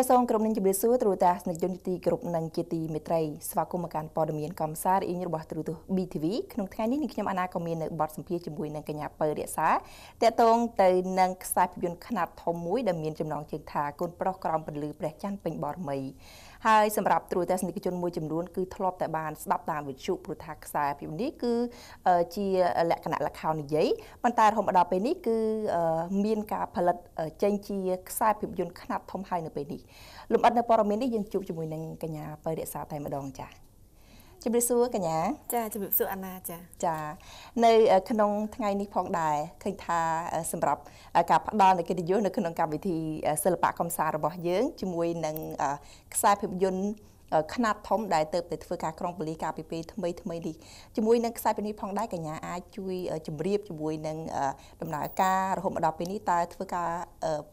ចាសសូមក្រុមនឹងជម្រាបសួរទ្រូតាសនិកជនទីគ្រប់និងជាទីមេត្រីស្វាគមន៍មកកាន់ព័ត៌មានកំសារអ៊ីងរបស់ទ្រូទស្ស BTV ក្នុងថ្ងៃនេះនាងខ្ញុំអាណាក៏មាននៅបទសម្ភាសជាមួយនឹងកញ្ញាពៅរក្សាតកតងទៅនឹងខ្សែភាពយន្តខ្នាតធំមួយដែលមានចំណងជើងថាកូនប្រុសក្រោមពន្លឺព្រះច័ន្ទពេញបរមីហើយសម្រាប់ទ្រូទស្សនិកជនមួយចំនួន គឺធ្លាប់តែបានស្ដាប់តាមវិទ្យុព្រោះថាខ្សែភាពនេះគឺជាលក្ខណៈលខោននិយាយប៉ុន្តែរហូតមកដល់ពេលនេះគឺមានការផលិតចេញជាខ្សែភាពយន្តខ្នាតធំហើយនៅពេលនេះលំអិតនៅព័ត៌មាននេះយើងជួបជាមួយនឹងកញ្ញាបរិសាតែម្ដងចា៎ជំរាបសួរកញ្ញាចាជំរាបសួរអាណាចាចានៅក្នុងថ្ងៃនេះផងដែរឃើញថាសម្រាប់ការផ្ដល់នូវកិត្តិយសនៅក្នុងកម្មវិធីសិល្បៈកំសារបស់យើងជាមួយនឹងខ្សែភាពយន្តខ្នាតធំដែលទៅតែធ្វើការក្រុងប៉ូលីសកាលពីពេលថ្មីថ្មីនេះជាមួយនឹងខ្សែពាណិជ្ជផងដែរកញ្ញាអាចជួយជម្រាបជាមួយនឹងដំណើរការរហូតមកដល់ពេលនេះតើធ្វើការ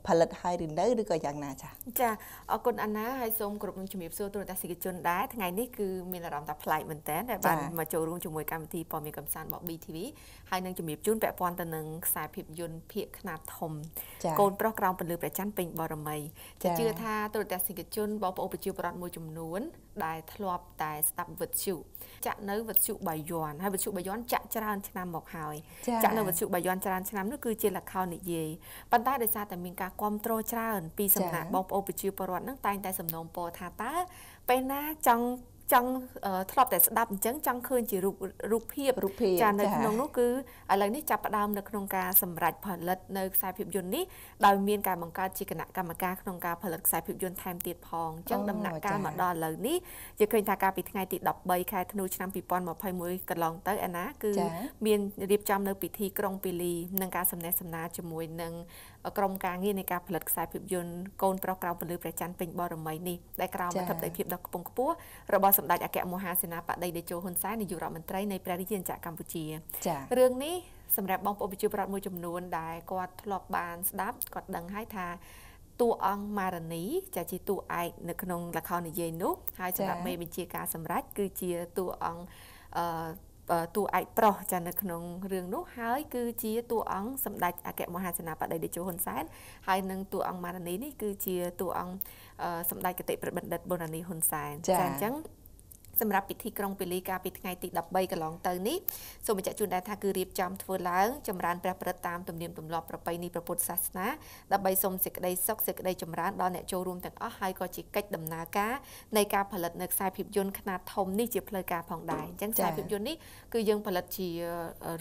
ផលិតហើយឬនៅឬក៏យ៉ាងណាចា៎ចាអរគុណអាណាហើយសូមគោរពនឹងជំរាបសួរទូរទស្សនិកជនដែរថ្ងៃនេះគឺមានអារម្មណ៍ថាប្លែកមែនតើដែលបានមកចូលរួមជាមួយកម្មវិធីព័ត៌មានកំសាន្តរបស់ BTV ហើយនឹងជំរាបជូនពាក់ព័ន្ធទៅនឹងខ្សែភាពយន្តភាគខ្នាតធំកូនប្រុសក្រោមពលឺប្រច័នពេញបរមីចាជឿថាទូរទស្សនិកជនបងប្អូនប្រជាពលរដ្ឋមួយចំនួនដែលធ្លាប់តែស្ដាប់វិទ្យុចាក់នៅវិទ្យុបាយ័នហើយវិទ្យុបាយ័នចាក់ច្រើនឆ្នាំមកហើយចាក់នៅវិទ្យុបាយ័នច្រើនឆ្នាំនោះគឺជាលខោននិយាយប៉ុន្តែដោយសារតែមានការគ្រប់គ្រងច្រើន ពីសំណាក់បងប្អូនប្រជាពលរដ្ឋនឹងតែងតែ សំណូមពរថាតើពេលណាចង់ចង់ធ្លាប់តែស្ដាប់អញ្ចឹងចង់ឃើញជារូបរូបភាពចានៅក្នុងនោះគឺឥឡូវនេះចាប់ផ្ដើមនៅក្នុងការសម្រេចផលិតនៅខ្សែភាពយន្តនេះដោយមានការបង្កើតជាគណៈកម្មការក្នុងការផលិតខ្សែភាពយន្តថែមទៀតផងអញ្ចឹងដំណាក់កាលមកដល់ឥឡូវនេះយើងឃើញថាកាលពីថ្ងៃទី13ខែធ្នូឆ្នាំ2021កន្លងទៅឯណាគឺមានរៀបចំនៅ ពិធីក្រុងពាលីនឹងការសម្ដែងសម្ណាជាមួយនឹងក្រុមការងារនៃការផលិតខ្សែភាពយន្តកូនប្រុសក្រៅពលឺព្រះច័ន្ទពេញបរមីនេះដែលក្រោមអធិបតីភាពដ៏ខ្ពង់ខ្ពស់របស់សម្ដេចអគ្គមហាសេនាបតីតេជោហ៊ុនសែននាយករដ្ឋមន្ត្រីនៃព្រះរាជាណាចក្រកម្ពុជារឿងនេះសម្រាប់បងប្អូនប្រជាពលរដ្ឋមួយចំនួន ដែលគាត់ធ្លាប់បានស្ដាប់គាត់ដឹងហើយថាតួអង្គម៉ារនីចាជាតួឯកនៅក្នុងល្ខោននិយាយនោះហើយសម្រាប់មេបញ្ជាការសម្រេចគឺជាតួអង្គអឺតួឯកប្រុសចានៅក្នុងរឿងនោះហើយគឺជាតួអង្គសម្ដេចអគ្គមហាសេនាបតីតេជោហ៊ុនសែនហើយនិងតួអង្គម៉ារនីនេះគឺជាតួអង្គសម្ដេចគតិប្របណ្ឌិតបូណានីហ៊ុនសែនចាអញ្ចឹងសម្រាប់ពិធីក្រុងពាលីកាលពីថ្ងៃទី13កន្លងទៅនេះសូមបញ្ជាក់ជូនដែរថាគឺរៀបចំធ្វើឡើងចម្រើនព្រះព្រឹត្តតាមទំនៀមទម្លាប់ប្រពៃណីព្រះពុទ្ធសាសនាដើម្បីសូមសេចក្តីសុខសេចក្តីចម្រើនដល់អ្នកចូលរួមទាំងអស់ហើយក៏ជាកិច្ចដំណើរការនៃការផលិតនៅខ្សែភាពយន្តខ្នាតធំនេះជាផ្លូវការផងដែរអញ្ចឹងខ្សែភាពយន្តនេះគឺយើងផលិតជា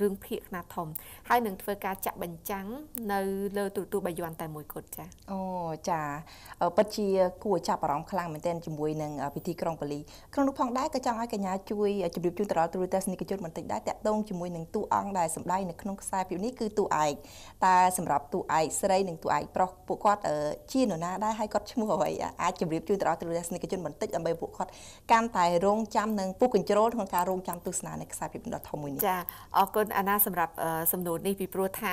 រឿងភាគខ្នាតធំហើយនឹងធ្វើការចាក់បញ្ចាំងនៅលើទូរទស្សន៍បាយ័នតែមួយគត់ចាអូចាពិតជាគួរចាប់អារម្មណ៍ខ្លាំងមែនទែនជាមួយនឹងពិធីក្រុងប៉ាលីក្នុងនោះផងដែរដែរក៏ចង់ឲ្យកញ្ញាជួយជម្រាបជូនទៅដល់ទូរទស្សនិកជនបន្តិចដែរតាក់ទងជាមួយនឹងតួអង្គដែលសម្ដែងនៅក្នុងខ្សែភាពនេះគឺតួឯកតែសម្រាប់តួឯកស្រីនិងតួឯកប្រុសពួកគាត់ជានរណាដែរហើយគាត់ឈ្មោះអ្វីអាចជម្រាបជូនទៅដល់ទូរទស្សនិកជនបន្តិចដើម្បីពួកគាត់កាន់តែរងចាំនិងពុះកញ្ជ្រោលក្នុងការរងចាំទស្សនានៃខ្សែភាពនេះដ៏ធំមួយនេះចាអរគុណអាណាសម្រាប់សំណួរនេះពីព្រោះថា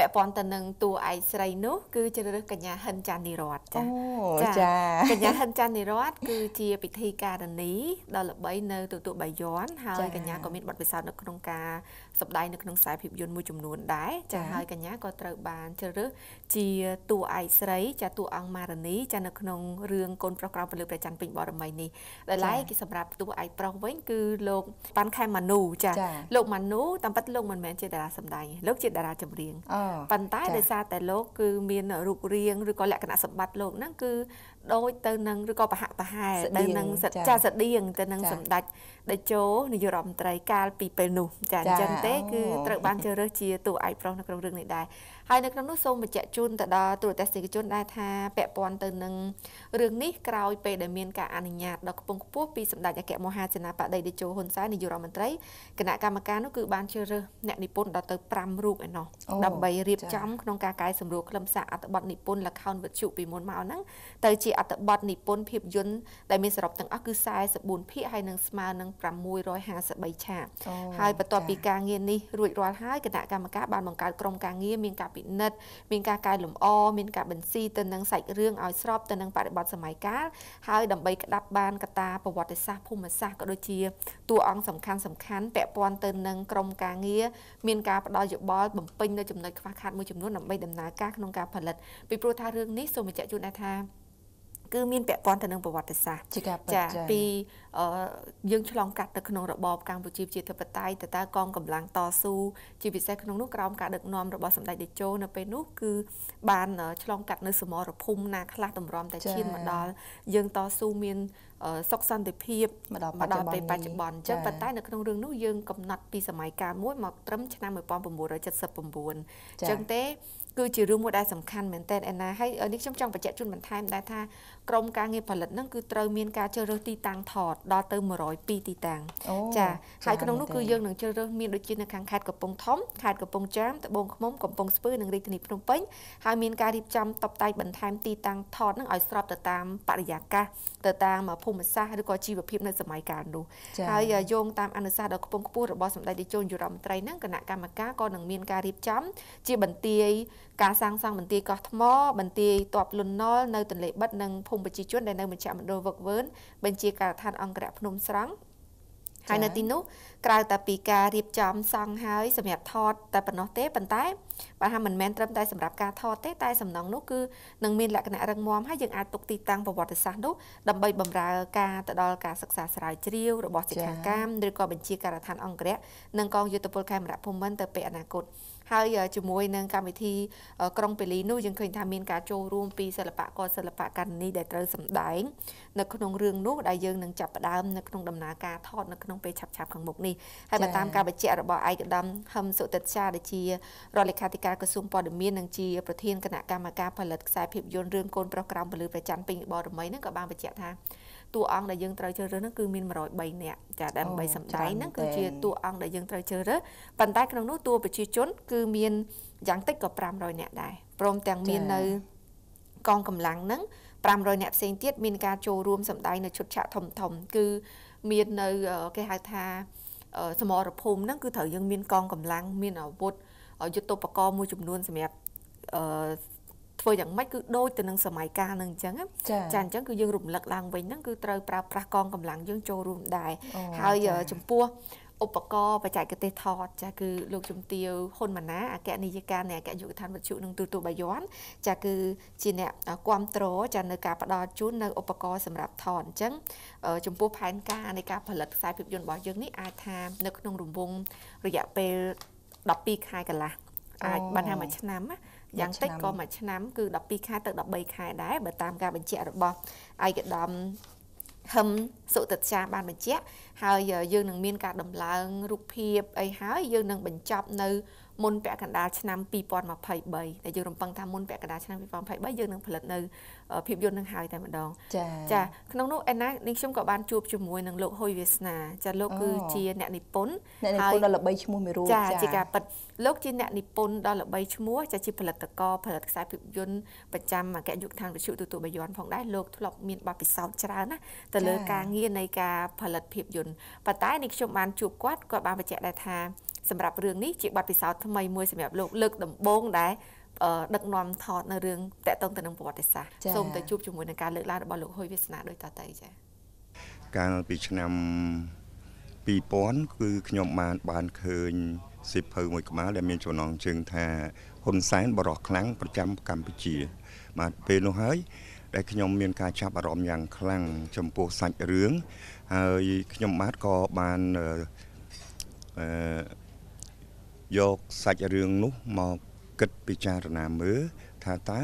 ពាក់ព័ន្ធទៅនឹងតួឯកស្រីនោះ គឺជ្រើសរើសកញ្ញាហិនច័ន្ទនិរតចាអូចាកញ្ញាហិនច័ន្ទនិរតគឺជាពិធីការនីដ៏ល្បីនៅទូទួលបាយ័នហើយកញ្ញាក៏មានបទពិសោធន៍នៅក្នុងការសម្ដែងនៅក្នុងខ្សែភាពយន្តមួយចំនួនដែរចាហើយកញ្ញាក៏ត្រូវបានជ្រើសរើសជាតួឯកស្រីចាតួអង្គម៉ារនីចានៅក្នុងរឿងកូនប្រុសក្រោមពលឺប្រច័នពេញបរមីនេះដោយឡែកគេសម្រាប់តួឯកប្រុសវិញគឺលោកប៉ាន់ខែម៉ានូចាលោកម៉ានូតាមពិតលោកមិនមែនជាតារាសម្ដែងលោកជាតារាចម្រៀងប៉ុន្តែដោយសារតែលោកគឺមានរូបរាងឬក៏លក្ខណៈសម្បត្តិលោកហ្នឹងគឺដូចទៅនឹងឬក៏ប្រហាក់ប្រហែលទៅនឹងចាស្តៀងទៅនឹងសម្ដេចតេជោនាយករដ្ឋមន្ត្រីកាលពីពេលនោះចាអញ្ចឹងទេគឺត្រូវបានជ្រើសរើសជាតួឯកប្រុសនៅក្នុងរឿងនេះដែរហើយនៅក្នុងនោះសូមបញ្ជាក់ជូនទៅដល់ទូរទស្សនិកជនដែរថាពាក់ព័ន្ធទៅនឹងរឿងនេះក្រោយពេលដែលមានការអនុញ្ញាតដល់ខ្ពង់ខ្ពស់ពីសម្ដេចអគ្គមហាសេនាបតីតេជោហ៊ុនសែននាយករដ្ឋមន្ត្រីគណៈកម្មការនោះគឺបានជ្រើសរើសអ្នកនិពន្ធដល់ទៅ5រូបឯណោះដើម្បីរៀបចំក្នុងការកែសម្រួលខ្លឹមសារអត្ថបទនិពន្ធលខោនវិទ្យុពីមុនមកហ្នឹងទៅជាអត្ថបទនិពន្ធភាពយន្តដែលមានសរុបទាំងអស់គឺ44ភាគហើយនឹងស្មើនឹង653ឆាកហើយបន្ទាប់ពីការងារនេះរួចរាល់ហើយគណៈកម្មការបានបង្កើតក្រុមការងារមានការពិពិនិត្យមានការកែលម្អមានការបញ្ស៊ីទៅនឹងសាច់រឿងឲ្យស្របទៅនឹងបរិបទសម័យកាលហើយដើម្បីក្តាប់បានកតាប្រវត្តិសាស្ត្រភូមិសាស្ត្រក៏ដូចជាតួអង្គសំខាន់សំខាន់ពាក់ព័ន្ធទៅនឹងក្រមការងារមានការផ្ដល់យោបល់បំពេញនៅចំណុចខ្វះខាតមួយចំនួនដើម្បីដំណើរការក្នុងការផលិតពីព្រោះថារឿងនេះសូមបញ្ជាក់ជូនថាគឺមានពាក់ព័ន្ធទៅនឹងប្រវត្តិសាស្ត្រចាពីយើងឆ្លងកាត់ទៅក្នុងរបបកម្ពុជាជាធិបតេយ្យតើតើកងកម្លាំងតស៊ូជាពិសេសក្នុងនោះក្រោមការដឹកនាំរបស់សម្ដេចតេជោនៅពេលនោះគឺបានឆ្លងកាត់នៅសមរភូមិណា ខ្លះតម្រាំតែឈានមកដល់យើងតស៊ូមានសុខសន្តិភាពមកដល់ពេលបច្ចុប្បន្នអញ្ចឹងប៉ុន្តែនៅក្នុងរឿងនោះយើងកំណត់ពីសម័យកាលមួយមកត្រឹមឆ្នាំ1979អញ្ចឹងទេគឺជារឿងមួយដែលសំខាន់មែនទែនឯណាហើយនេះខ្ញុំចង់បញ្ជាក់ជូនបន្ថែមដែរថាក្រុមការងារផលិតហ្នឹងគឺត្រូវមានការជ្រើសរើសទីតាំងថតដល់ទៅ102ទីតាំងចាហើយក្នុងនោះគឺយើងនឹងជ្រើសរើសមានដូចជានៅខាងខេត្តកំពង់ធំខេត្តកំពង់ចាមត្បូងឃ្មុំកំពង់ស្ពឺនិងរាជធានីភ្នំពេញហើយមានការរៀបចំតបតែងបន្ថែមទីតាំងថតហ្នឹងឲ្យស្របទៅតាមបរិយាកាសទៅតាមភូមិសាស្ត្រឬក៏ជីវភាពនៅសម័យកាលនោះហើយយោងតាមអនុសាសន៍ដ៏ខ្ពង់ខ្ពស់របស់សម្ដេចនាយករដ្ឋមន្ត្រីហ្នឹងគណៈកម្មការក៏នឹងមានការរៀបចំជាបន្ទាយការសាងសង់បន្ទាយកោះថ្ម បន្ទាយតបលុនណុលនៅទន្លេបិតនិងភូមិប្រជាជនដែលនៅមជ្ឈមណ្ឌលវឹកវើនបញ្ជាការដ្ឋានអង្គរៈភ្នំស្រង់ហើយនៅទីនោះក្រៅតែពីការរៀបចំសង់ហើយសម្រាប់ថតតែប៉ុណ្ណោះទេប៉ុន្តែបើថាមិនមែនត្រឹមតែសម្រាប់ការថតទេ តែសំណង់នោះគឺនឹងមានលក្ខណៈរឹងមាំហើយយើងអាចទុកទីតាំងប្រវត្តិសាស្ត្រនោះដើម្បីបម្រើការទៅដល់ការសិក្សាស្រាវជ្រាវរបស់សិក្ខាកាមឬក៏បញ្ជាការដ្ឋានអង្គរៈនិងកងយុទ្ធពលខេមរៈភូមិន្ទទៅពេលអនាគតហើយជាមួយនឹងកម្មវិធីក្រុងពេលីនោះយើងឃើញថាមានការចូលរួមពីសិល្បករសិល្បករនីដែលត្រូវសម្ដែងនៅក្នុងរឿងនោះដែលយើងនឹងចាប់ផ្ដើមនៅក្នុងដំណើរការថតនៅក្នុងពេលឆាប់ឆាប់ខាងមុខនេះហើយបើតាមការបញ្ជាក់របស់ឯកឧត្តមហឹមសុតិតសាដែលជារដ្ឋលេខាធិការក្រសួងព័ត៌មាននិងជាប្រធានគណៈកម្មការផលិតខ្សែភាពយន្តរឿងកូនប្រុសក្រោមពលឺប្រច័នពេញបរមីនឹងក៏បានបញ្ជាក់ថាតួអង្គដែលយើងត្រូវជ្រើសរើសហ្នឹងគឺមាន103នាក់ចាដើម្បីសម្ដែងហ្នឹងគឺជាតួអង្គដែលយើងត្រូវជ្រើសរើសប៉ុន្តែក្នុងនោះតួប្រជាជន គឺមានយ៉ាងតិចក៏500នាក់ដែរព្រមទាំងមាននៅកងកម្លាំងហ្នឹង500នាក់ផ្សេងទៀតមានការចូលរួមសម្ដែងនៅឈុតឆាកធំធំ គឺមាននៅគេហៅថាសមរភូមិហ្នឹងគឺត្រូវយើងមានកងកម្លាំងមានអាវុធយុទ្ធបកមួយចំនួនសម្រាប់អឺធ្វើយ៉ាងម៉េចគឺដូចទៅនឹងសម័យកាលនឹងអញ្ចឹងចាអញ្ចឹងគឺយើងរំលឹកឡើងវិញហ្នឹងគឺត្រូវប្រើប្រាស់កងកម្លាំងយើងចូលរួមដែរហើយចំពោះឧបករណ៍បច្ចេកទេសថតចាគឺលោកជំទាវហ៊ុនម៉ាណាអគ្គនាយិកានៃអគ្គយុវដ្ឋានវិទ្យុនិងទូរទស្សន៍បាយ័នចាគឺជាអ្នកគ្រប់គ្រងចានៅការផ្ដល់ជូននៅឧបករណ៍សម្រាប់ថតអញ្ចឹងចំពោះផែនការនៃការផលិតខ្សែភាពយន្តរបស់យើងនេះអាចថានៅក្នុងរង្វង់រយៈពេល12ខែកន្លះអាចបានថាមួយឆ្នាំណាយ៉ាងតិចក៏មួយឆ្នាំគឺ12ខែទៅ13ខែដែរបើតាមការបញ្ជាក់របស់ឯកឧត្តមហឹមសុតិជាបានបញ្ជាក់ហើយយើងនឹងមានការដំឡើងរូបភាពអីហើយយើងនឹងបញ្ចប់នៅមុនពាក់កណ្ដាលឆ្នាំ2023ដែលយើងរំពឹងថាមុនពាក់កណ្ដាលឆ្នាំ2023យើងនឹងផលិតនៅភាពយន្តនឹងហើយតែម្ដងចាក្នុងនោះអេណានាងខ្ញុំក៏បានជួបជាមួយនឹងលោកហុយវាសនាចាលោកគឺជាអ្នកនិពន្ធអ្នកនិពន្ធដ៏ល្បីឈ្មោះមួយរូបចាជាការប៉ັດលោកជាអ្នកនិពន្ធដ៏ល្បីឈ្មោះចាជាផលិតករផលិតខ្សែភាពយន្តប្រចាំអគ្គនាយកដ្ឋានវិទ្យុទូទួលបាយ័នផងដែរលោកធ្លាប់មានបទពិសោធន៍ច្រើនណាទៅលើការងារនៃការផលិតភាពយន្តប៉ុន្តែនេះខ្ញុំបានជួបគាត់គាត់បានបញ្ជាក់ដែរថាសម្រាប់រឿងនេះជាបទពិសោធន៍ថ្មីមួយសម្រាប់លោកលើកដំបូងដែរដឹកនាំថតនៅរឿងតកតងទៅនឹងប្រវត្តិសាស្ត្រសូមទៅជួបជាមួយនឹងការលើកឡើងរបស់លោកហ៊ុយវាសនាដូចតទៅចា៎កាលពីឆ្នាំ2000គឺខ្ញុំបាន បានឃើញសិភៅមួយក្បាលដែលមានចំណងជើងថាហ៊ុនសែនបរោះខ្លាំងប្រចាំកម្ពុជាបាទពេលនោះហើយ ដែលខ្ញុំមានការចាប់អារម្មណ៍យ៉ាងខ្លាំងចំពោះសាច់រឿងហើយខ្ញុំបាទក៏បានអឺយកសាច់រឿងនោះមកគិតពិចារណាមើលថាតើ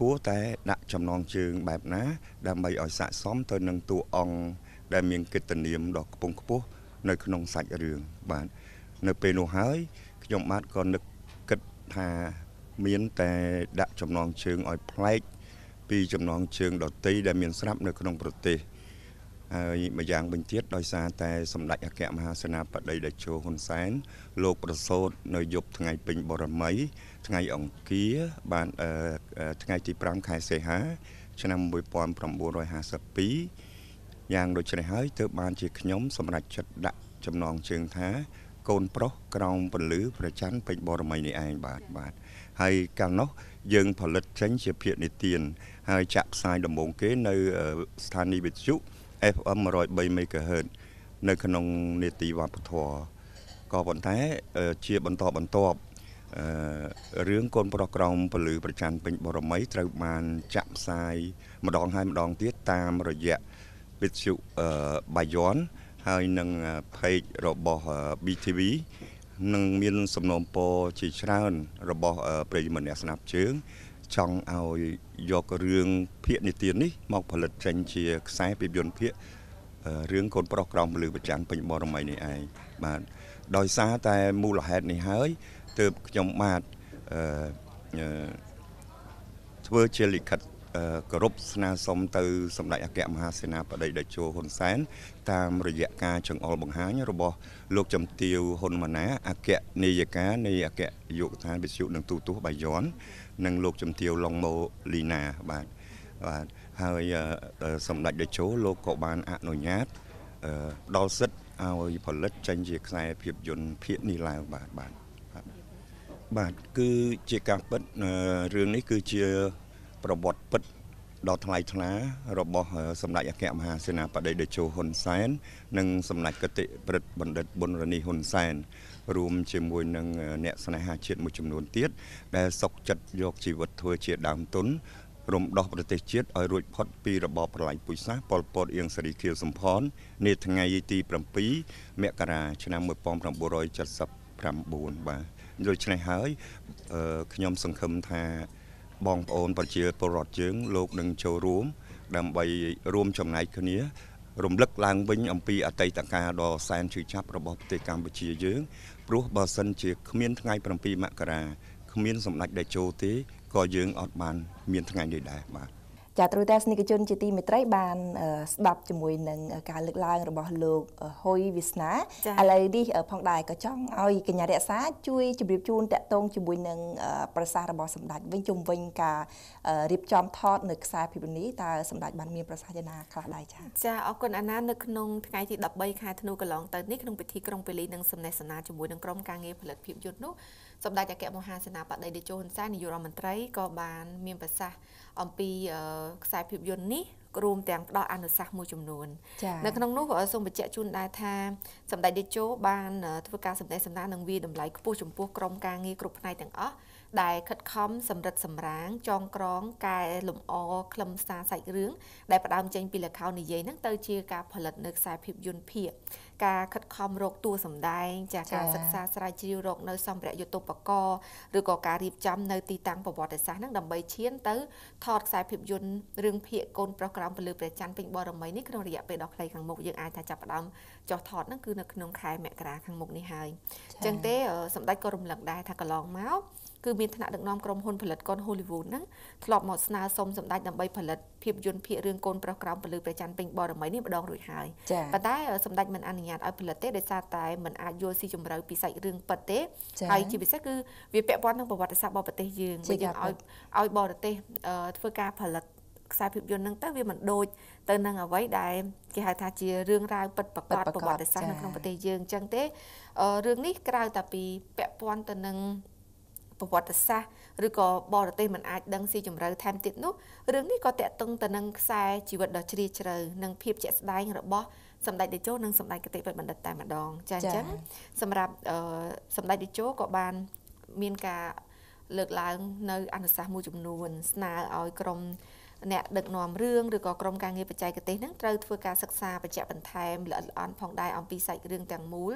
គួរតែដាក់ចំណងជើងបែបណា ដើម្បីឲ្យស័ក្តិសមទៅនឹងតួអង្គដែលមានកិត្តិនាមដ៏ខ្ពង់ខ្ពស់នៅក្នុងសាច់រឿងបាទនៅ ពេលនោះហើយខ្ញុំបាទក៏នឹកគិតថាមានតែដាក់ចំណងជើងឲ្យប្លែកពីចំណងជើងដតីដែលមានស្រាប់នៅក្នុងប្រទេសហើយម្យ៉ាងវិញទៀតដោយសារតែសម្ដេចអគ្គមហាសេនាបតីតេជោហ៊ុនសែនលោកប្រសូត នៅយប់ថ្ងៃពេញបរមី ថ្ងៃអង្គារបានថ្ងៃទី5ខែសីហា ឆ្នាំ1952យ៉ាង ដូចនេះហើយទើបបានជាខ្ញុំសម្រេចចិត្តដាក់ចំណងជើងថា កូនប្រុសក្រោមពលឺប្រច័នពេញបរមីនេះឯងបាទបាទហើយកាលនោះ យើងផលិតចេញជាភាគនិទានហើយចាក់ផ្សាយដំបូងគេនៅស្ថានីយ៍វិទ្យុ FM 103 MHz នៅក្នុងនេតិវប្បធម៌ក៏ប៉ុន្តែជាបន្តបន្ទាប់រឿងកូនប្រុសក្រមពលឺប្រច័នពេញបរមីត្រូវបានចាក់ផ្សាយម្ដងហើយម្ដងទៀតតាមរយៈវិទ្យុបាយ័នហើយនឹងเพจរបស់ BTV នឹងមានសំណូមពរជាច្រើនរបស់ប្រិយមិត្តអ្នកស្នាប់ជើងចង់ឲ្យយករឿងភាគនិទាននេះមក ផលិតចេញជាខ្សែភាពយន្តភាគរឿងកូនប្រុសក្រោមពលឺប្រច័នពេញបរមីនេះឯងបាទដោយសារតែមូលហេតុនេះហើយទើបខ្ញុំបាទអឺធ្វើជាលិខិតគោរពស្នើសុំទៅសម្ដេចអគ្គមហាសេនាបតីតេជោហ៊ុនសែនតាមរយៈការចងអល់បង្ហាញរបស់លោកចំទាវហ៊ុនម៉ាណាអគ្គនាយិកានៃអគ្គយុគឋានវិទ្យុនិងទូទស្សន៍បាយ័ននិង លោកចំទាវឡុងម៉ូលីណាបាទបាទហើយសម្ដេចតេជោលោកក៏បានអនុញ្ញាតដល់សិទ្ធឲ្យផលិត ចេញជាខ្សែភាពយន្តភាគនេះឡើងបាទបាទបាទគឺជាការពិតរឿងនេះគឺជាប្រវត្តិពិតដ៏ថ្លៃថ្លារបស់សម្ដេចអគ្គមហាសេនាបតីតេជោហ៊ុនសែននិងសម្ដេចកតិប្រិទ្ធបណ្ឌិតប៊ុនរនីហ៊ុនសែន រួមជាមួយនឹងអ្នកស្នេហាជាតិមួយចំនួនទៀតដែលសុកចិត្តយកជីវិតធ្វើជាដើមទុនរំដោះប្រទេសជាតិឲ្យរួចផុតពីរបបប្រល័យពូជសាសន៍ប៉ុលពតអៀងសេរីខៀវសំផន នាថ្ងៃទី7មករាឆ្នាំ1979បាទដូច្នេះហើយខ្ញុំសង្ឃឹមថាបងប្អូនប្រជាពលរដ្ឋយើងលោកនឹងចូលរួម ដើម្បីរួមចំណែកគ្នារំលឹកឡើងវិញ អំពីអតីតកាលដ៏សែនឈឺចាប់របស់ប្រទេសកម្ពុជាយើងព្រោះបើសិន ជាគ្មានថ្ងៃ7មករាគ្មានសម្ដេចតេជោទេក៏យើងអត់បាន មានថ្ងៃនេះដែរបាទចាទ្រុទស្សនិកជនជាទីមេត្រីបានស្ដាប់ជាមួយនឹងការលើកឡើងរបស់លោកហុយវាសនាឥឡូវនេះផងដែរក៏ចង់ឲ្យកញ្ញារក្សាជួយជម្រាបជូនតកតងជាមួយនឹងប្រសាសន៍របស់សម្ដេចវិញជុំវិញការរៀបចំថតនៅខ្សែភាពយន្តនេះតើសម្ដេចបានមានប្រសាសន៍យ៉ាងណាខ្លះដែរចា៎ចាអរគុណអាណានៅក្នុងថ្ងៃទី13ខែធ្នូកន្លងទៅនេះក្នុងពិធីក្រុងពេលីនិងសំណេះសំណាលជាមួយនឹងក្រុមការងារផលិតភាពយន្តនោះសម្ដេចអគ្គមហាសេនាបតីតេជោហ៊ុនសែននាយករដ្ឋមន្ត្រីក៏បាន មានប្រសាសន៍អំពីខ្សែភាពយន្តនេះរួមទាំងផ្ដល់អនុសាសន៍មួយចំនួននៅក្នុងនោះសូមបញ្ជាក់ជូនដែរថាសម្ដេចតេជោបានធ្វើការសម្ដែងសម្ដាននិងវាតម្លៃខ្ពស់ចំពោះក្រុមការងារគ្រប់ផ្នែកទាំងអស់ដែលខិតខំសម្រិតសម្រាង ចងក្រងកែលម្អខ្លឹមសារសាច់រឿងដែលផ្ដើមចេញពីលខោននិយាយហ្នឹងទៅជាការផលិតនៅខ្សែភាពយន្តភាគការខិតខំរកតួសម្ដែង ចាការសិក្សាស្រាវជ្រាវរកនៅសម្ភារៈយុទ្ធបកឬក៏ការរៀបចំ នៅទីតាំងប្រវត្តិសាស្ត្រហ្នឹងដើម្បីឈានទៅ ថតខ្សែភាពយន្តរឿងភាគកូនប្រុសក្រោមពលឺព្រះច័ន្ទពេញបរមីនេះក្នុងរយៈពេលដ៏ខ្លីខាងមុខយើងអាចថាចាប់ផ្ដើមចោះថតហ្នឹងគឺនៅក្នុងខែ មករាខាងមុខនេះហើយអញ្ចឹងទេ សម្ដេចក៏រំលឹកដែរថាកន្លងមកគឺមានថ្នាក់ដឹកនាំក្រុមហ៊ុនផលិតកុន Hollywood ហ្នឹងធ្លាប់មកស្នើសុំសម្ដេចដើម្បីផលិតភាពយន្តភាគរឿងកូនប្រុសក្រោមពលឺព្រះច័ន្ទពេញបរមីនេះម្ដងរួចហើយប៉ុន្តែសម្ដេចមិនអនុញ្ញាតឲ្យផលិតទេដោយសារតែមិនអាចយល់ស៊ីជម្រៅពីសាច់រឿងពិតទេហើយជាពិសេសគឺវាពាក់ព័ន្ធនឹងប្រវត្តិសាស្ត្ររបស់ប្រទេសយើងយើងឲ្យឲ្យបរទេសធ្វើការផលិតខ្សែភាពយន្តហ្នឹងទៅវាមិនដូចទៅនឹងអ្វីដែលគេហៅថាជារឿងរ៉ាវពិតប្រាកដប្រវត្តិសាស្ត្រនៅក្នុងប្រទេសយើងអញ្ចឹងទេរឿងនេះក្រៅតែពីពាក់ព័ន្ធទៅនឹងប្រវត្តិសាស្ត្រឬក៏បរទេសមិនអាចដឹងស៊ីជម្រៅថែមទៀតនោះរឿងនេះក៏តាក់ទងទៅនឹងខ្សែជីវិតដ៏ជ្រាលជ្រៅនិងភាពជាក់ស្ដែងរបស់សម្ដេចតេជោនិងសម្ដេចកតិបិតបណ្ឌិតតែម្ដង ចាអញ្ចឹងសម្រាប់សម្ដេចតេជោក៏បានមានការលើកឡើងនៅ អនុសាសន៍មួយចំនួន ស្នើឲ្យក្រមអ្នកដឹកនាំរឿងឬក៏ក្រុមការងារបច្ចេកទេសនឹងត្រូវធ្វើការសិក្សាបច្ចៈបន្ថែមល្អិតល្អន់ផងដែរអំពីសាច់រឿងទាំងមូល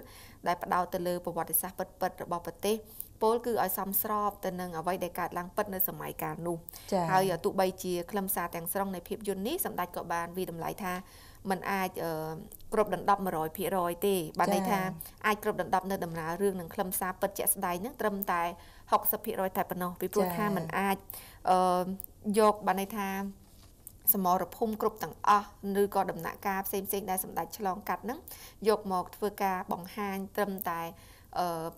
ដែលផ្ដោតទៅលើ ប្រវត្តិសាស្ត្រពិតៗរបស់ប្រទេសពលគឺឲ្យសមស្របទៅនឹងអ្វីដែលកើតឡើងពិតនៅសម័យកាលនោះហើយទោះបីជាខ្លឹមសារទាំងស្រុងនៃភាពយន្តនេះសម្ដេចក៏បានវិតម្លៃថាมันអាចគ្រប់ដណ្ដប់100%ទេបានន័យថាអាចគ្រប់ដណ្ដប់នៅដំណើររឿងនឹងខ្លឹមសារពិតជាក់ស្ដែងនឹងត្រឹមតែ60%តែប៉ុណ្ណោះពីព្រោះថាมันអាចយកបានន័យថាសមរភូមិគ្រប់ទាំងអស់ឬក៏ដំណាក់កាលផ្សេងៗដែលសម្ដេចឆ្លងកាត់នឹងយកមកធ្វើការបង្ហាញត្រឹមតែ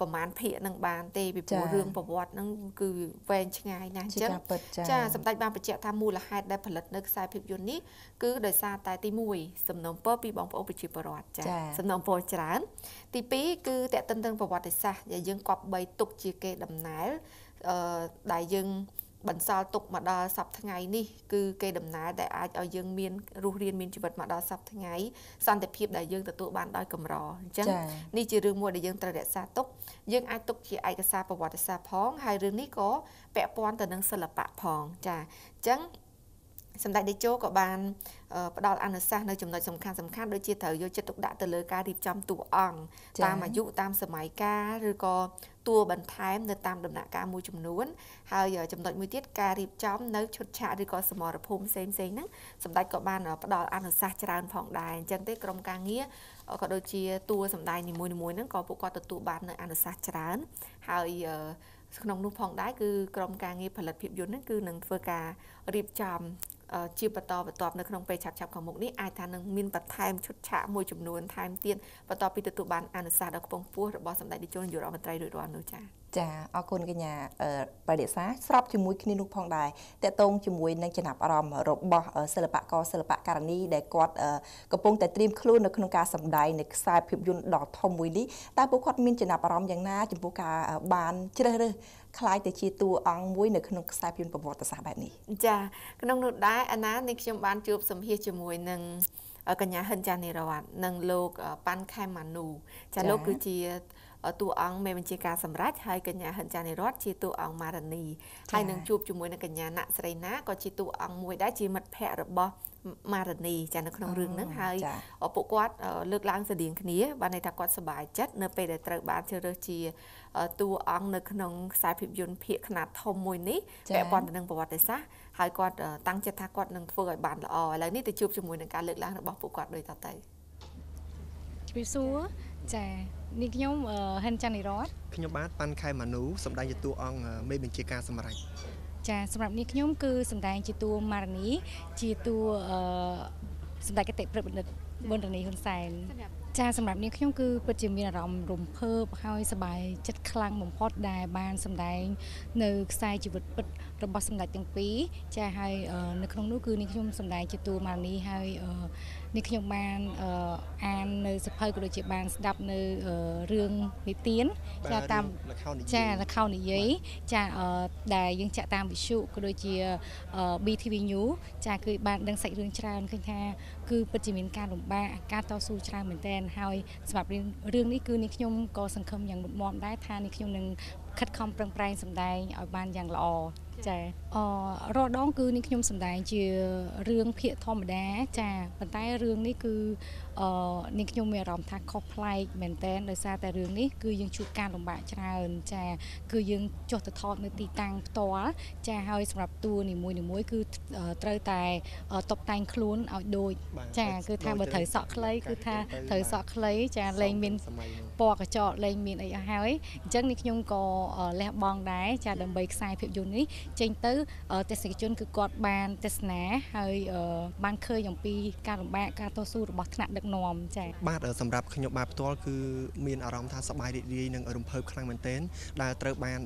ប្រមាណភាគនឹងបានទេពីព្រោះរឿងប្រវត្តិហ្នឹងគឺវែងឆ្ងាយណាស់ចឹងចាសម្ដេចបានបញ្ជាក់ថាមូលហេតុដែលផលិតនៅខ្សែភាពយន្តនេះគឺដោយសារតែទី1សំណពរពីបងប្អូនប្រជាពលរដ្ឋចា សំណពរច្រើនទី2គឺតេតិនទាំងប្រវត្តិសាស្ត្រដែលយើងគប្បីទុកជាគេដំណើរដែលយើងបន្សល់ទុកមកដល់សប្ថ្ងៃនេះគឺគេដំណើរដែលអាចឲ្យយើងមានរស់រានមានជីវិតមកដល់សប្ថ្ងៃសន្តិភាពដែលយើងទទួលបានដោយកម្រអញ្ចឹងនេះជារឿងមួយដែលយើងត្រូវរក្សាទុកយើងអាចទុកជាឯកសារប្រវត្តិសាស្ត្រផង ហើយរឿងនេះក៏ពាក់ព័ន្ធទៅនឹងសិល្បៈផងចាអញ្ចឹងសម្ដេចតេជោក៏បានផ្ដល់អនុសាសន៍នៅចំណុចសំខាន់សំខាន់ដូចជាត្រូវយកចិត្តទុកដាក់ទៅលើការរៀបចំតួអង្គតាមអាយុតាមសម័យកាលឬក៏ទួលបន្ថែមនៅតាមដំណាក់កាលមួយចំនួន ហើយ ចំណុចមួយទៀតការរៀបចំនៅឈុតឆាកឬក៏សមរភូមិផ្សេងផ្សេងហ្នឹងសម្ដេចក៏បានផ្ដល់អនុសាសន៍ច្រើនផងដែរអញ្ចឹងទេក្រុមការងារក៏ដូចជាតួសម្ដែងនីមួយៗហ្នឹងក៏ពួកគាត់ទទួលបាននៅអនុសាសន៍ច្រើនហើយក្នុងនោះផងដែរគឺក្រុមការងារផលិតភាពយន្តហ្នឹងគឺនឹងធ្វើការរៀបចំជាបន្តបន្ទាប់នៅក្នុងពេលឆាប់ឆាប់ខាងមុខនេះអាចថានឹងមានបន្ថែមឈុតឆាកមួយចំនួនថែមទៀតបន្ទាប់ពីទទួលបានអនុសាសន៍ដ៏ខ្ពង់ខ្ពស់របស់សម្ដេចនាយករដ្ឋមន្ត្រីរួចរាល់នោះចា៎ចាអរគុណកញ្ញាបរិសាស្របជាមួយគ្នានោះផងដែរតកតងជាមួយនឹងចំណាប់អារម្មណ៍របស់សិល្បករសិល្បករនីដែលគាត់កំពុងតែត្រៀមខ្លួននៅក្នុងការសម្ដែងនៅខ្សែភាពយន្តដ៏ធំមួយនេះតើពួកគាត់មានចំណាប់អារម្មណ៍យ៉ាងណាចំពោះការបានជ្រើសរើសคล้ายទៅជាតួអង្គមួយនៅក្នុងខ្សែភាពយន្តប្រវត្តិសាស្ត្របែបនេះចាក្នុងនោះដែរអាណានេះខ្ញុំបានជួបសម្ភាសជាមួយនឹងកញ្ញាហិនចានីរតន៍និងលោកប៉ាន់ខេម៉ានូចាលោកគឺជាតួអង្គមេបញ្ជាការសម្រេចហើយកញ្ញាហិនចានីរតជាតួអង្គម៉ារនីហើយនឹងជួបជាមួយនឹងកញ្ញាណាក់ស្រីណាក៏ជាតួអង្គមួយដែរជាមិត្តភ័ក្តិរបស់ម៉ារនីចានៅក្នុងរឿងហ្នឹងហើយពួកគាត់លើកឡើងស្តៀងគ្នាបានន័យថាគាត់សប្បាយចិត្តនៅពេលដែលត្រូវបានជ្រើសរើសជាតួអង្គនៅក្នុងខ្សែភាពយន្តភាគខ្នាតធំមួយនេះពាក់ព័ន្ធទៅនឹងប្រវត្តិសាស្ត្រហើយគាត់តាំងចិត្តថាគាត់នឹងធ្វើឲ្យបានល្អឥឡូវនេះទៅជួបជាមួយនឹងការលើកឡើងរបស់ពួកគាត់ដូចតទៅវាសួរចានេះខ្ញុំហិនច័ន្ទនិរតខ្ញុំបាទប៉ាន់ខែម៉ានូសម្ដែងជាតួអង្គមេបញ្ជាការសម្រេចចាសម្រាប់នេះខ្ញុំគឺសម្ដែងជាតួម៉ារនីជាតួសម្ដេចកតិព្រឹទ្ធបណ្ឌិតប៊ុនរនីហ៊ុនសែនសម្រាប់ចាសម្រាប់នាងខ្ញុំគឺពិតជាមានអារម្មណ៍រំភើបហើយសប្បាយចិត្តខ្លាំងបំផុតដែលបានសម្ដែងនៅខ្សែជីវិតពិតរបស់សម្ដេចទាំងពីរចាហើយនៅក្នុងនោះគឺនាងខ្ញុំសម្ដែងជាតួម៉ានីហើយនេះខ្ញុំបានអាននៅសភៅក៏ដូចជាបាន ស្ដាប់នៅរឿងនិទានចាតាមចាលខោនិយាយចាដែលយើងចាក់តាមវិទ្យុក៏ដូចជា BTV News ចាគឺបានដឹងសាច់រឿងច្រើនឃើញថាគឺពិតជាមានការលំបាកការតស៊ូច្រើនមែនទែនហើយសម្រាប់រឿងនេះគឺនេះខ្ញុំក៏សង្ឃឹមយ៉ាងមុតមមដែរថានេះខ្ញុំនឹងខិតខំប្រឹងប្រែងសម្ដែងឲ្យបានយ៉ាងល្អចាអរាល់ដងគឺនេះខ្ញុំសម្ដែងជារឿងភាគធម្មតាចាប៉ុន្តែរឿងនេះគឺអនេះខ្ញុំមានអារម្មណ៍ថាខុសប្លែកមែនតើដោយសារតែរឿងនេះគឺយើងជួបការលំបាកច្រើន ចា គឺយើងចុះទៅថតនៅទីតាំងផ្ទាល់ ចា ហើយសម្រាប់តួនីមួយនីមួយគឺត្រូវតែតុបតែងខ្លួនឲ្យដូច ចាគឺថាបើត្រូវសក់ខ្លីគឺថាត្រូវសក់ខ្លី ចាលែងមានពណ៌កញ្ចក់លែងមានអីអស់ហើយអញ្ចឹងនេះខ្ញុំក៏លះបង់ដែរចាដើម្បីខ្សែភាពយន្តនេះចេញទៅទស្សនិកជនគឺគាត់បានទស្សនា ហើយ បានឃើញអំពីការលំបាកការតស៊ូរបស់ថ្នាក់ដឹកនាំចា៎បាទសម្រាប់ខ្ញុំបាទផ្ទាល់គឺមានអារម្មណ៍ថាសប្បាយរីករាយនិង រំភើបខ្លាំងមែនទែនដែលត្រូវបាន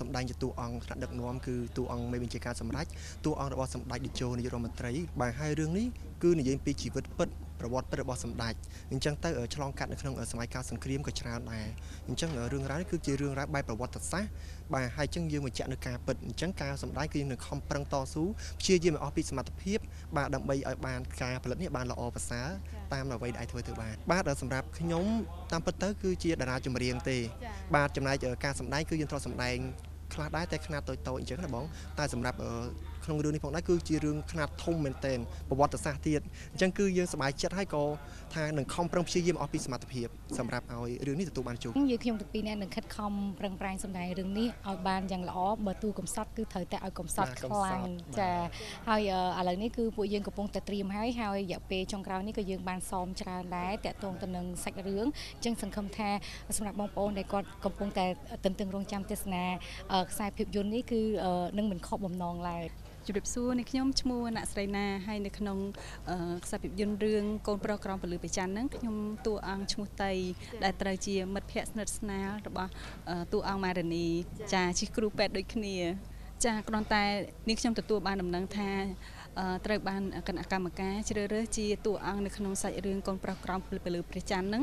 សម្ដែងជាតួអង្គថ្នាក់ដឹកនាំគឺតួអង្គមេបញ្ជាការសម្ដេចតួអង្គរបស់សម្ដេចតេជោនាយករដ្ឋមន្ត្រីបាទហើយរឿងនេះគឺនិយាយពីជីវិតពិតប្រវត្តិពិតរបស់សម្ដេចអញ្ចឹងទៅឆ្លងកាត់នៅក្នុងសម័យកាលសង្គ្រាមក៏ច្រើនដែរអញ្ចឹងរឿងរ៉ាវនេះគឺជារឿងរ៉ាវបែបប្រវត្តិសាស្ត្របាទហើយអញ្ចឹងយើងបញ្ជាក់នៅការពិតអញ្ចឹងការសម្ដេចគឺយើងនឹងខំប្រឹងតស៊ូព្យាយាមឲ្យអស់ពីសមត្ថភាពបាទដើម្បីឲ្យបានការផលិតនេះបានល្អប្រសើរតាមអ្វីដែលធ្វើទៅបានបាទសម្រាប់ខ្ញុំតាមពិតទៅគឺជាតារាចម្រៀងទេបាទចំណែកការសម្ដែងគឺយើងត្រូវសម្ដែងខ្លះដែរតែຂະຫນាតតូចៗអញ្ចឹងណាបងតែសម្រាប់ក្នុងរឿងនេះផងដែរគឺជារឿងຂະຫນាດធំមែនទែនប្រវត្តិសាស្ត្រទៀតអញ្ចឹងគឺយើងសប្បាយចិត្តហើយក៏ថានឹងខំប្រឹងព្យាយាមអស់ពីសមត្ថភាពសម្រាប់ឲ្យរឿងនេះទទួលបានជោគយើងខ្ញុំទាំងពីរនាក់នឹងខិតខំប្រឹងប្រែងសម្ដែងរឿងនេះឲ្យបានយ៉ាងល្អបើទូកំសត់គឺត្រូវតែឲ្យកំសត់ខ្លាំងចាហើយឥឡូវនេះគឺពួកយើងកំពុងតែត្រៀមហើយហើយរយៈពេលចុងក្រោយនេះក៏យើងបានសមច្រើនដែរតាក់ទងទៅនឹងសាច់រឿងអញ្ចឹងសង្ឃឹមថាសម្រាប់បងប្អូនដែលគាត់កំពុងតែទន្ទឹងរង់ចាំទេសនាខ្សែភាពយន្តនេះគឺនឹងមិនខកបំណងឡើយជម្រាបសួរនាងខ្ញុំឈ្មោះអ្នកស្រីណាហើយនៅក្នុងខ្សែភាពយន្តរឿងកូនប្រុសក្រមពលឺប្រច័ន្ទហ្នឹងខ្ញុំតួអង្គឈ្មោះតៃដែលត្រូវជាមិត្តភ័ក្តិស្និទ្ធស្នាលរបស់តួអង្គម៉ារនីចាជីគ្រូពេទ្យដូចគ្នា ចាគ្រាន់តែនាងខ្ញុំទទួលបានដំណឹងថា ត្រូវបានគណៈកម្មការជ្រើសរើសជាតួអង្គនៅក្នុងសាច់រឿងកូនប្រុសក្រមពលឺប្រច័ន្ទហ្នឹង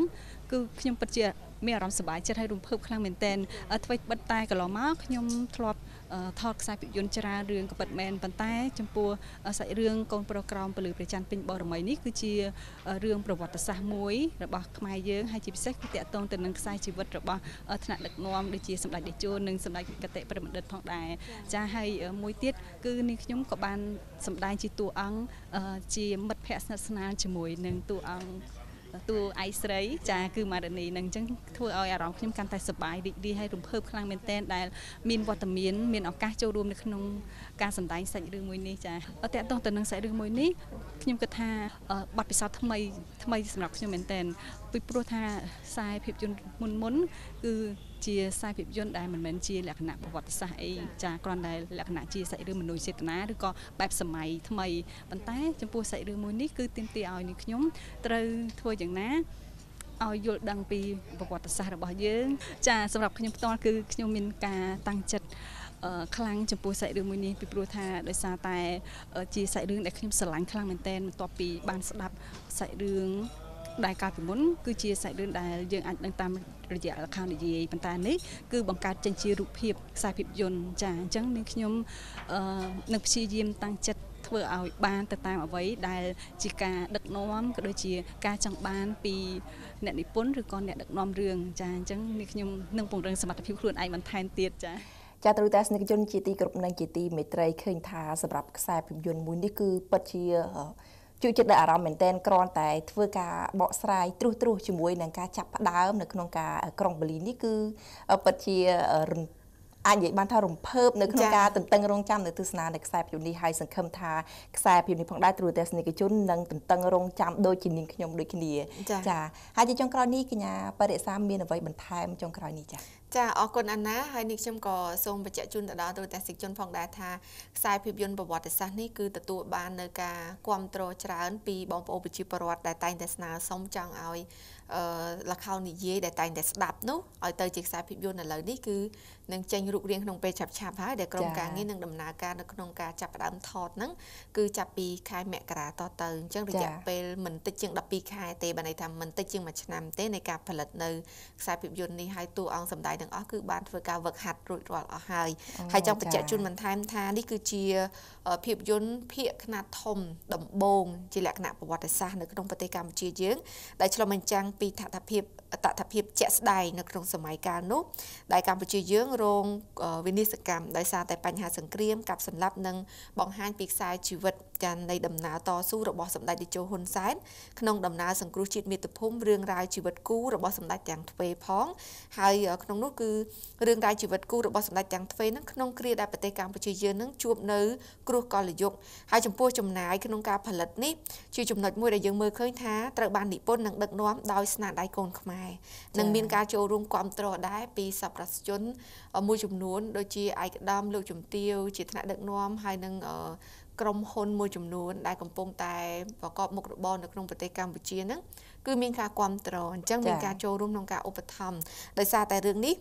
គឺខ្ញុំពិតជាមានអារម្មណ៍សប្បាយចិត្តហើយរំភើបខ្លាំងមែនទែនអ្វីបិទតែកន្លងមកខ្ញុំធ្លាប់ថតខ្សែភាពយន្តច្រើនរឿងក៏ពិតមែនប៉ុន្តែចំពោះសាច់រឿងកូនប្រុសក្រមពលឺព្រះច័ន្ទពេញបរមីនេះគឺជារឿងប្រវត្តិសាស្ត្រមួយរបស់ខ្មែរយើងហើយជាពិសេសគឺតាក់ទងទៅនឹងខ្សែជីវិតរបស់ថ្នាក់ដឹកនាំដូចជាសម្ដេចតេជោនិងសម្ដេចកតេប្រមណ្ឌិតផងដែរចាហើយមួយទៀតគឺនាងខ្ញុំក៏បាន សម្ដែងជាតួអង្គជាមិត្តភក្តិស្និទ្ធស្នាលជាមួយនឹងតួអង្គតួឯកស្រីចាគឺម៉ារនីនឹងអញ្ចឹងធ្វើឲ្យអារម្មណ៍ខ្ញុំកាន់តែសប្បាយរីករាយហើយរំភើបខ្លាំងមែនទែនដែលមានវត្តមានមានឱកាសចូលរួមនៅក្នុងការសម្ដែងសាច់រឿងមួយនេះចាតើតទៅនឹងសាច់រឿងមួយនេះខ្ញុំគិតថាបទពិសោធន៍ថ្មីថ្មីសម្រាប់ខ្ញុំមែនទែនពីព្រោះថាខ្សែភាពយន្តមុនមុនគឺជាខ្សែភាពយន្តដែលមិនមែនជាលក្ខណៈប្រវត្តិសាស្ត្រអីចាគ្រាន់តែលក្ខណៈជាសាច់រឿងមនោចេតនាឬក៏បែបសម័យថ្មីប៉ុន្តែចំពោះសាច់រឿងមួយនេះគឺទាមទារឲ្យនាងខ្ញុំត្រូវធ្វើយ៉ាងណាឲ្យយល់ដឹងពីប្រវត្តិសាស្ត្ររបស់យើង ចាសម្រាប់ខ្ញុំផ្ទាល់គឺខ្ញុំមានការតាំងចិត្តខ្លាំងចំពោះសាច់រឿងមួយនេះពីព្រោះថាដោយសារតែ ជាសាច់រឿងដែលខ្ញុំស្រឡាញ់ខ្លាំងមែនទែនបន្ទាប់ពីបានស្ដាប់សាច់រឿងដែលកាលពីមុនគឺជាសាច់រឿងដែលយើងអាចដឹងតាមរយៈល្ខោននិយាយប៉ុន្តែនេះគឺបង្កើតចេញជារូបភាពខ្សែភាពយន្តចាអញ្ចឹងនាងខ្ញុំនឹងព្យាយាមតាំងចិត្តធ្វើឲ្យបានទៅតាមអ្វីដែលជាការដឹកនាំក៏ដូចជាការចង់បានពីអ្នកនិពន្ធឬក៏អ្នកដឹកនាំរឿងចាអញ្ចឹងនេះខ្ញុំនឹងពង្រឹងសមត្ថភាពខ្លួនឯងបន្ថែមទៀតចាចាទៅទស្សនិកជនជាទីគោរពនិងជាទីមេត្រីឃើញថាសម្រាប់ខ្សែភាពយន្តមួយនេះគឺពិតជាជួយចិត្តលើអារម្មណ៍មែនតែនគ្រាន់តែ ធ្វើការបកស្រាយត្រុសត្រុសជាមួយនឹងការចាប់ផ្ដើម នៅក្នុងការក្រុងបលីននេះគឺពិតជាអាចនិយាយបានថារំភើបនៅក្នុងការទន្ទឹងរង់ចាំនៅទស្សនានៅខ្សែភាពយន្តនេះហើយសង្ឃឹមថាខ្សែភាពយន្តនេះផងដែរទ្រូទស្សនិកជននឹងទន្ទឹងរង់ចាំដូចជានាងខ្ញុំដូចគ្នាចា៎ហើយជាចុងក្រោយនេះកញ្ញាបរិសាមានអ្វីបន្ថែមចុងក្រោយនេះចា៎ចាអរគុណអាណាហើយនេះខ្ញុំក៏សូមបញ្ជាក់ជូនទៅដល់ទូទាំងសិកជនផងដែរថាខ្សែភាពយន្តប្រវត្តិសាស្ត្រនេះគឺទទួលបាននៅការគ្រប់គ្រងច្រើនពីបងប្អូនប្រជាពលរដ្ឋដែលតែងតែស្នើសុំចង់ឲ្យល្ខោននិយាយដែលតែងតែស្ដាប់នោះឲ្យទៅជាខ្សែភាពយន្តឥឡូវនេះគឺនឹងចេញរូបរាងក្នុងពេលឆាប់ឆាប់ហើយដែលក្រុមការងារនឹងដំណើរការនៅក្នុងការចាប់ផ្ដើមថតហ្នឹងគឺចាប់ពី ខែមករាតទៅអញ្ចឹងរយៈពេលមិនតិចជាង12ខែទេបើន័យថាមិនតិចជាង1ឆ្នាំ ទេនៃការផលិតនៅខ្សែភាពយន្តនេះហើយតួអង្គសម្ដែងទាំងអស់គឺបានធ្វើការវឹកហាត់រួចរាល់អស់ហើយហើយចង់បញ្ជាក់ជូនបន្ថែមថានេះគឺជាភាពយន្តភាគខ្នាតធំ ដំបូងជាលក្ខណៈប្រវត្តិសាស្ត្រនៅក្នុងប្រទេសកម្ពុជាយើង ដែលឆ្លុះបញ្ចាំងពីថត្ថភាពអតថភាពជាក់ស្ដែងនៅក្នុងសម័យកាលនោះដែលកម្ពុជាយើងរងវិនិស្សកម្មដោយសារតែបញ្ហាសង្គ្រាមកាប់សម្លាប់និងបង្ហាញពីខ្សែជីវិតចាននៃដំណើរតស៊ូរបស់សម្ដេចតេជោហ៊ុនសែនក្នុងដំណើរសង្គ្រោះជាតិមាតុភូមិរឿងរ៉ាវជីវិតគូរបស់សម្ដេចទាំងទ្វេផងហើយក្នុងនោះគឺរឿងរ៉ាវជីវិតគូរបស់សម្ដេចទាំងទ្វេនឹងក្នុងគ្រាដែលប្រទេសកម្ពុជាយើងនឹងជួបនៅគ្រោះកលយុគហើយចំពោះចំណាយក្នុងការផលិតនេះជាចំណុចមួយដែលយើងមើលឃើញថាត្រូវបាននិពន្ធនិងដឹកនាំដោយស្នាដៃកូនខ្មែរខ្មែរនិងមានការចូលរួមគ្រប់គ្រងដែរពីសប្បុរសជន មួយចំនួនដូចជាឯកឧត្តមលោកជំទាវ ជាថ្នាក់ដឹកនាំហើយនឹងក្រុមហ៊ុនមួយចំនួនដែលកំពុងតែប្រកបមុខរបរនៅក្នុងប្រទេសកម្ពុជាហ្នឹងគឺមានការគ្រប់គ្រងអញ្ចឹងមានការចូលរួមក្នុងការឧបត្ថម្ភដោយសារតែរឿងនេះ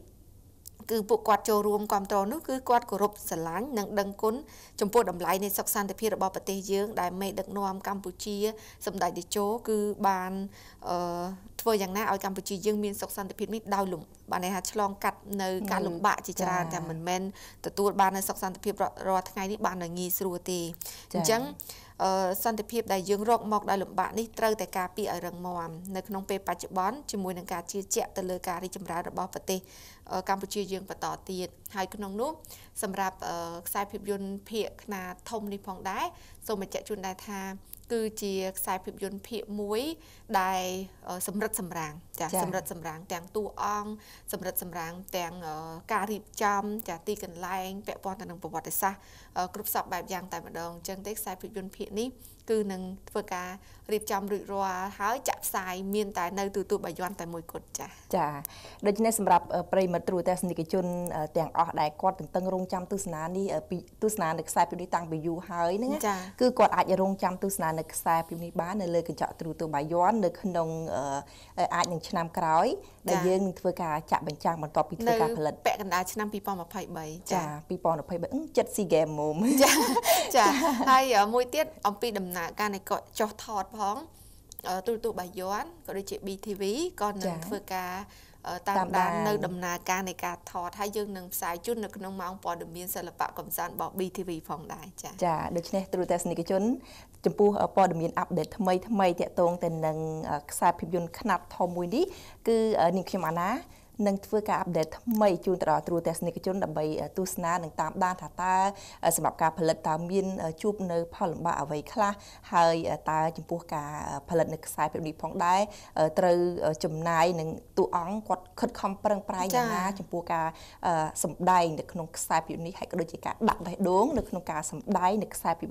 គឺពួកគាត់ចូលរួមគ្រប់គ្រងនោះគឺគាត់គោរពស្រឡាញ់និងដឹងគុណចំពោះតម្លៃនៃសុខសន្តិភាពរបស់ប្រទេសយើងដែលមេដឹកនាំកម្ពុជាសម្ដេចតេជោគឺបានអឺធ្វើយ៉ាងណាឲ្យកម្ពុជាយើងមានសុខសន្តិភាពនេះដោយលំបានន័យថាឆ្លងកាត់នៅការលំបាកជាច្រើនតែមិនមែនទទួលបាននៅសុខសន្តិភាពរាល់ថ្ងៃនេះបាននៅងាយស្រួលទេអញ្ចឹងសន្តិភាពដែលយើងរកមកដោយលំបាកនេះត្រូវតែការពារឲ្យរឹងមាំនៅក្នុងពេលបច្ចុប្បន្នជាមួយនឹងការជឿជាក់ទៅលើការរីកចម្រើនរបស់ប្រទេសកម្ពុជាយើងបន្តទៀតហើយក្នុងនោះសម្រាប់ខ្សែភាពយន្តភាគខ្នាតធំនេះផងដែរសូមបញ្ជាក់ជូនដែរថា គឺជាខ្សែភាពយន្តភាគ1ដែលសម្រិតសម្រាំងចាសម្រិតសម្រាំងទាំងតួអង្គសម្រិតសម្រាំងទាំងការរៀបចំចាទីកន្លែងពាក់ព័ន្ធទៅនឹងប្រវត្តិសាស្ត្រគ្រប់សពបែបយ៉ាងតែម្ដងអញ្ចឹងទេខ្សែភាពយន្តភាគនេះគឺនឹងធ្វើការរៀបចំរួចរាល់ហើយចាក់ផ្សាយមានតែនៅទូទួលបាយ័នតែមួយគត់ចា៎ចា៎ដូច្នេះសម្រាប់ប្រិមិត្តទ្រូទស្សនិកជនទាំងអស់ដែលគាត់ទន្ទឹងរង់ចាំទស្សនានេះពីទស្សនានៅខ្សែភាពនេះតាំងពីយូរហើយហ្នឹងគឺគាត់អាចរង់ចាំទស្សនានៅខ្សែភាពនេះបាននៅលើកញ្ចក់ទ្រូទួលបាយ័ននៅក្នុងអាចនឹងឆ្នាំក្រោយដែលយើងនឹងធ្វើការចាក់បញ្ចាំងបន្ទាប់ពីធ្វើការផលិតពាក់កណ្ដាលឆ្នាំ2023ចា2023ជិតស៊ីហ្គេមមុំចាចាហើយមួយទៀតអំពីដំណើរការនៃកក់ចុះថតផងទូរទស្សន៍បាយ័នក៏ដូចជា BTV ក៏នឹងធ្វើការតាមដាននៅដំណើរការនៃការថតហើយយើងនឹងផ្សាយជូននៅក្នុងម៉ោងព័ត៌មានសិល្បៈកំសាន្តរបស់ BTV ផងដែរចា៎ចាដូច្នេះទ្រុទស្សនិកជនចំពោះព័ត៌មានអាប់ដេតថ្មីថ្មីតាក់ទងទៅនឹងខ្សែភាពយន្តខ្នាតធំមួយនេះគឺនាងខ្ញុំអាណានិងធ្វើការអាប់ដេតថ្មីជូនទៅដល់ទ្រូទស្សនិកជនដើម្បីទស្សនានិងតាមដានថាតើសម្រាប់ការផលិតតើមានជួបនៅផលលំបាកអ្វីខ្លះហើយតើចំពោះការផលិតនៅខ្សែភាពនេះផងដែរត្រូវចំណាយនឹងតួអង្គគាត់ខិតខំប្រឹងប្រែងយ៉ាងណាចំពោះការសម្ដែងនៅក្នុងខ្សែភាពនេះហើយក៏ដូចជាការដាក់បេះដូងនៅក្នុងការសម្ដែងនៅខ្សែភាព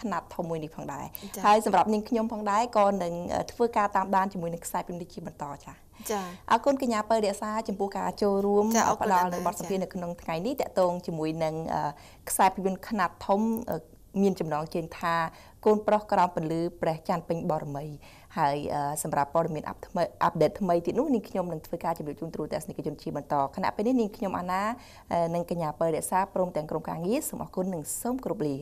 ខ្នាតធំមួយនេះផងដែរហើយសម្រាប់នាងខ្ញុំផងដែរក៏នឹងធ្វើការតាមដានជាមួយនឹងខ្សែភាពនេះជាបន្តចា៎ចាអរគុណកញ្ញាពៅរក្សា ចំពោះការចូលរួមផ្ដល់នៅបទសម្ភាសន៍នៅក្នុងថ្ងៃនេះតកតងជាមួយនឹងខ្សែភាពយន្តខ្នាតធំមានចំណងជើងថាកូនប្រុសក្រោមពន្លឺព្រះច័ន្ទពេញបរមី ហើយសម្រាប់ព័ត៌មានអាប់ថ្មីអាប់ដេតថ្មីទៀតនោះនាងខ្ញុំនឹងធ្វើការជម្រាបជូនទ្រូទស្សនិកជនជាបន្តខណៈពេលនេះនាងខ្ញុំអាណានិងកញ្ញាពើរក្សាព្រមទាំងក្រុមការងារសូមអរគុណនិងសូមគោរពលា